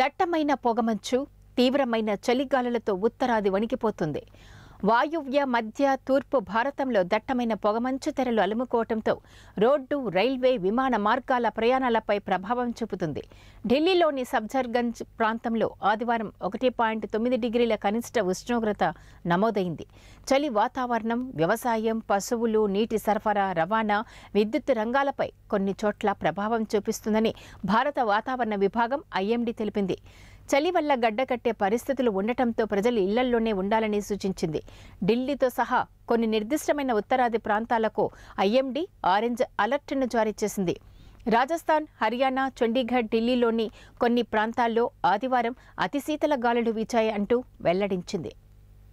దట్టమైన పొగమంచు తీవ్రమైన చలిగాలులతో ఉత్తరాది వణికిపోతుంది వాయువ్య మధ్య తూర్పు భారతంలో దట్టమైన పొగమంచు తెరలు అలుముకోవడంతో రోడ్డు రైల్వే విమాన మార్గాల ప్రయాణాలపై ప్రభావం చూపుతుంది ఢిల్లీలోని సబ్జర్గంజ్ ప్రాంతంలో ఆదివారం ఒకటి పాయింట్ తొమ్మిది డిగ్రీల కనిష్ట ఉష్ణోగ్రత నమోదైంది చలి వాతావరణం వ్యవసాయం పశువులు నీటి సరఫరా రవాణా విద్యుత్ రంగాలపై కొన్ని చోట్ల ప్రభావం చూపిస్తుందని భారత వాతావరణ విభాగం ఐఎండీ తెలిపింది చలి వల్ల గడ్డకట్టే పరిస్థితులు ఉండటంతో ప్రజలు ఇళ్లల్లోనే ఉండాలని సూచించింది ఢిల్లీతో సహా కొన్ని నిర్దిష్టమైన ఉత్తరాది ప్రాంతాలకు ఐఎండీ ఆరెంజ్ అలర్ట్ను జారీ చేసింది రాజస్థాన్ హర్యానా చండీగఢ్ ఢిల్లీలోని కొన్ని ప్రాంతాల్లో ఆదివారం అతిశీతల గాలులు వీచాయి అంటూ వెల్లడించింది